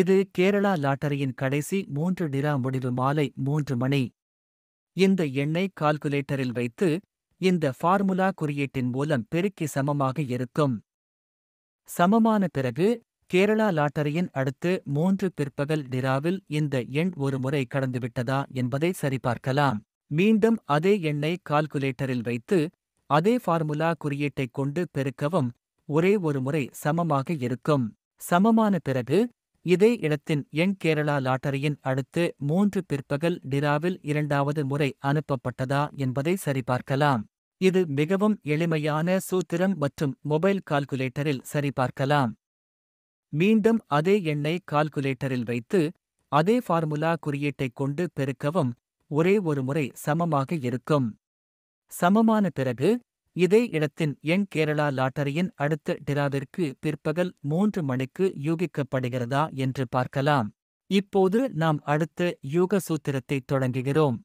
இது கேரளா லாட்டரியின் கடைசி மூன்று நிறா முடிவு மாலை மூன்று மணி இந்த எண்ணை கால்குலேட்டரில் வைத்து இந்த ஃபார்முலா குறியீட்டின் மூலம் பெருக்கி சமமாக இருக்கும் சமமான பிறகு கேரளா லாட்டரியின் அடுத்து மூன்று பிற்பகல் டிராவில் இந்த எண் ஒரு முறை கடந்துவிட்டதா என்பதை சரிபார்க்கலாம் மீண்டும் அதே எண்ணை கால்குலேட்டரில் வைத்து அதே ஃபார்முலா குறியீட்டைக் கொண்டு பெருக்கவும் ஒரே ஒரு முறை சமமாக இருக்கும் சமமான பிறகு இதே இடத்தின் என் கேரளா லாட்டரியின் அடுத்து மூன்று பிற்பகல் டிராவில் இரண்டாவது முறை அனுப்பப்பட்டதா என்பதை சரிபார்க்கலாம் இது மிகவும் எளிமையான சூத்திரம் மற்றும் மொபைல் கால்குலேட்டரில் சரிபார்க்கலாம் மீண்டும் அதே எண்ணை கால்குலேட்டரில் வைத்து அதே ஃபார்முலா குறியீட்டைக் கொண்டு பெருக்கவும் ஒரே ஒரு முறை சமமாக இருக்கும் சமமான பிறகு இதே இடத்தின் யங் கேரளா லாட்டரியின் அடுத்த டிராவிற்கு பிற்பகல் மூன்று மணிக்கு யூகிக்கப்படுகிறதா என்று பார்க்கலாம் இப்போது நாம் அடுத்த யூக சூத்திரத்தை தொடங்குகிறோம்